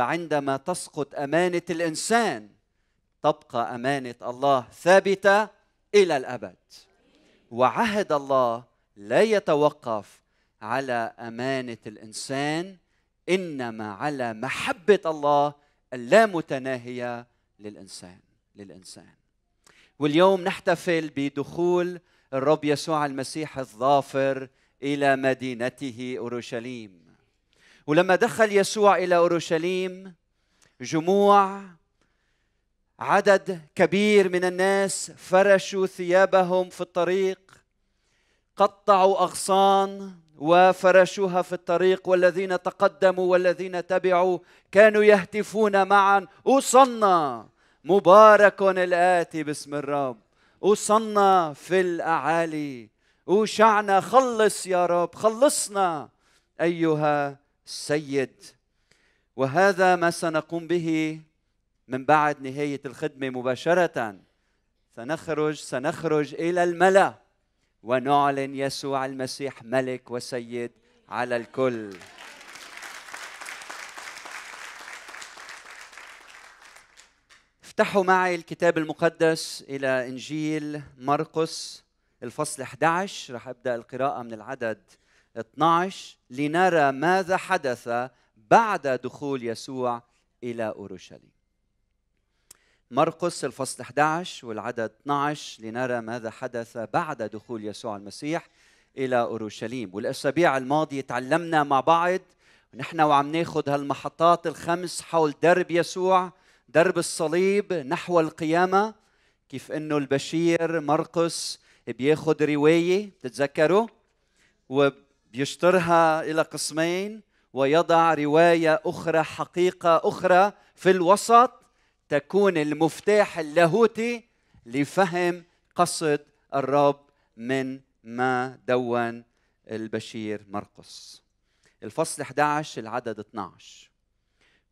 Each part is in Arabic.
فعندما تسقط امانه الانسان تبقى امانه الله ثابته الى الابد وعهد الله لا يتوقف على امانه الانسان انما على محبه الله اللامتناهيه للانسان للانسان واليوم نحتفل بدخول الرب يسوع المسيح الظافر الى مدينته اورشليم ولما دخل يسوع الى اورشليم جموع عدد كبير من الناس فرشوا ثيابهم في الطريق قطعوا اغصان وفرشوها في الطريق والذين تقدموا والذين تبعوا كانوا يهتفون معا اوصلنا مبارك الاتي باسم الرب اوصلنا في الاعالي اوشعنا خلص يا رب خلصنا ايها السيد وهذا ما سنقوم به من بعد نهايه الخدمه مباشره سنخرج سنخرج الى الملا ونعلن يسوع المسيح ملك وسيد على الكل افتحوا معي الكتاب المقدس الى انجيل مرقس الفصل 11 رح ابدا القراءه من العدد 12 لنرى ماذا حدث بعد دخول يسوع إلى أورشليم مرقس الفصل 11 والعدد 12 لنرى ماذا حدث بعد دخول يسوع المسيح إلى أورشليم والأسابيع الماضية تعلمنا مع بعض نحن وعم ناخذ هالمحطات الخمس حول درب يسوع درب الصليب نحو القيامة كيف انه البشير مرقس بياخذ رواية تتذكروا بيشترها الى قسمين ويضع روايه اخرى حقيقه اخرى في الوسط تكون المفتاح اللاهوتي لفهم قصد الرب من ما دون البشير مرقس الفصل 11 العدد 12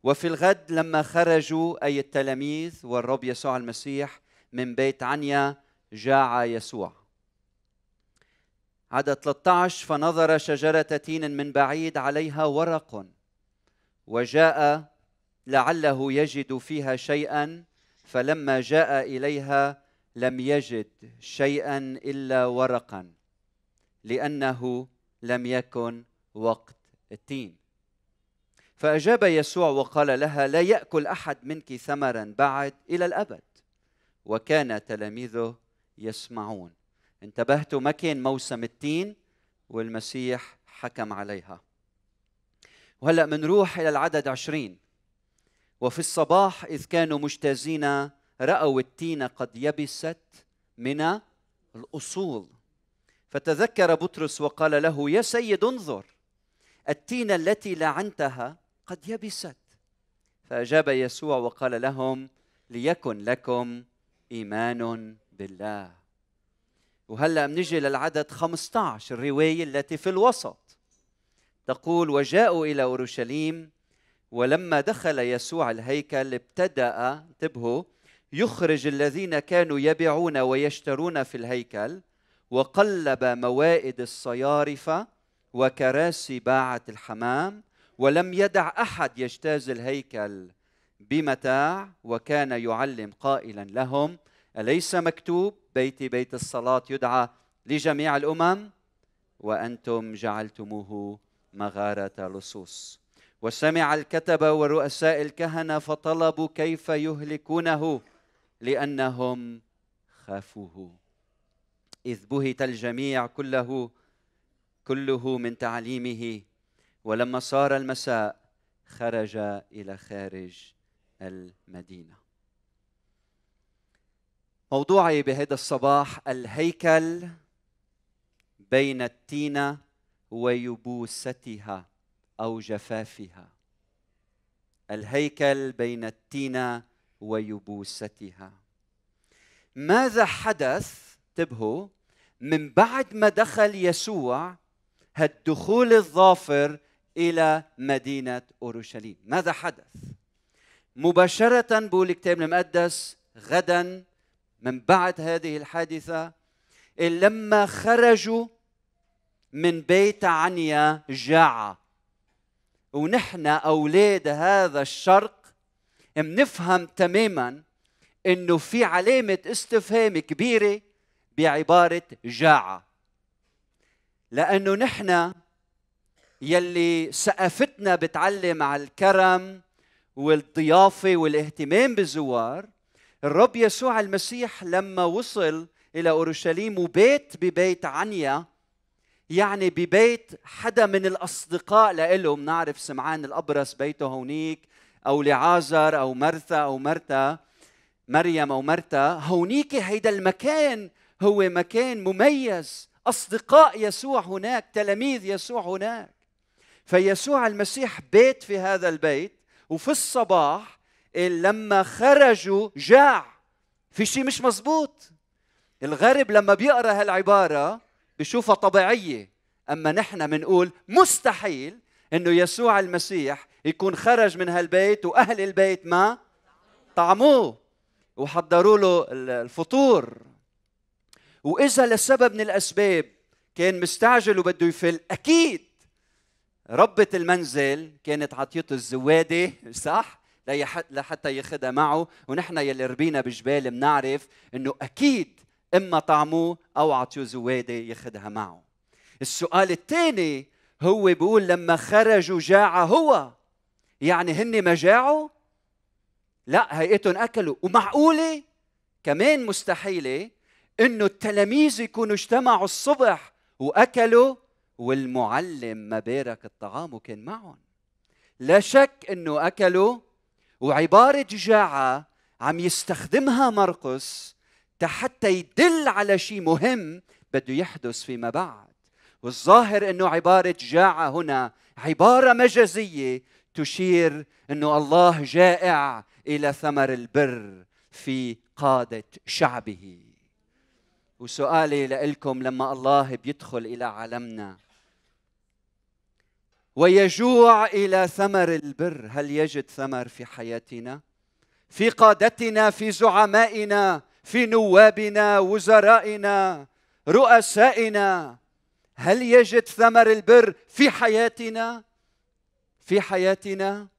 وفي الغد لما خرجوا أي التلاميذ والرب يسوع المسيح من بيت عنيا جاع يسوع عدد 13 فنظر شجرة تين من بعيد عليها ورق وجاء لعله يجد فيها شيئا فلما جاء إليها لم يجد شيئا إلا ورقا لأنه لم يكن وقت التين فأجاب يسوع وقال لها لا يأكل أحد منك ثمرا بعد إلى الأبد وكان تلاميذه يسمعون انتبهتوا ما كان موسم التين والمسيح حكم عليها وهلأ منروح إلى العدد عشرين وفي الصباح إذ كانوا مجتازين رأوا التين قد يبست من الأصول فتذكر بطرس وقال له يا سيد انظر التين التي لعنتها قد يبست فأجاب يسوع وقال لهم ليكن لكم إيمان بالله وهلا بنجي للعدد 15 الروايه التي في الوسط تقول وجاءوا الى اورشليم ولما دخل يسوع الهيكل ابتدا انتبهوا يخرج الذين كانوا يبيعون ويشترون في الهيكل وقلب موائد الصيارف وكراسي باعة الحمام ولم يدع أحد يجتاز الهيكل بمتاع وكان يعلم قائلا لهم أليس مكتوب بيتي بيت الصلاة يدعى لجميع الأمم وأنتم جعلتموه مغارة لصوص وسمع الكتبة ورؤساء الكهنة فطلبوا كيف يهلكونه لأنهم خافوه إذ بهت الجميع كله كله من تعليمه ولما صار المساء خرج إلى خارج المدينة موضوعي بهذا الصباح الهيكل بين التينة ويبوستها أو جفافها الهيكل بين التينة ويبوستها ماذا حدث انتبهوا من بعد ما دخل يسوع هالدخول الظافر إلى مدينة أورشليم ماذا حدث؟ مباشرة بقول الكتاب المقدس غدا من بعد هذه الحادثة لما خرجوا من بيت عنيا جاعة ونحن أولاد هذا الشرق منفهم تماما أنه في علامة استفهام كبيرة بعبارة جاعة لأنه نحن يلي سقفتنا بتعلم على الكرم والضيافة والاهتمام بالزوار الرب يسوع المسيح لما وصل الى اورشليم وبيت ببيت عنيا يعني ببيت حدا من الاصدقاء لإله بنعرف سمعان الابرص بيته هونيك او لعازر او مرثا او مرتا مريم او مرتا هونيك هيدا المكان هو مكان مميز اصدقاء يسوع هناك تلاميذ يسوع هناك فيسوع المسيح بيت في هذا البيت وفي الصباح لما خرجوا جاع في شيء مش مزبوط الغرب لما بيقرا هالعباره بشوفها طبيعيه اما نحن بنقول مستحيل انه يسوع المسيح يكون خرج من هالبيت واهل البيت ما طعموه وحضروا له الفطور واذا لسبب من الاسباب كان مستعجل وبده يفل اكيد ربة المنزل كانت عطيته الزوادة صح؟ لحتى ياخذها معه ونحن يلي ربينا بجبال بنعرف انه اكيد اما طعموه او عطيوه زواده ياخذها معه السؤال الثاني هو بيقول لما خرجوا جاع هو يعني هن ما جاعوا لا هيئتهم اكلوا ومعقوله كمان مستحيله انه التلاميذ يكونوا اجتمعوا الصبح واكلوا والمعلم ما بارك الطعام وكان معهم لا شك انه اكلوا وعبارة جاعة عم يستخدمها مرقس حتى يدل على شيء مهم بده يحدث فيما بعد والظاهر انه عباره جاعه هنا عباره مجازيه تشير انه الله جائع الى ثمر البر في قاده شعبه وسؤالي لكم لما الله بيدخل الى عالمنا ويجوع الى ثمر البر هل يجد ثمر في حياتنا في قادتنا في زعمائنا في نوابنا وزرائنا رؤسائنا هل يجد ثمر البر في حياتنا في حياتنا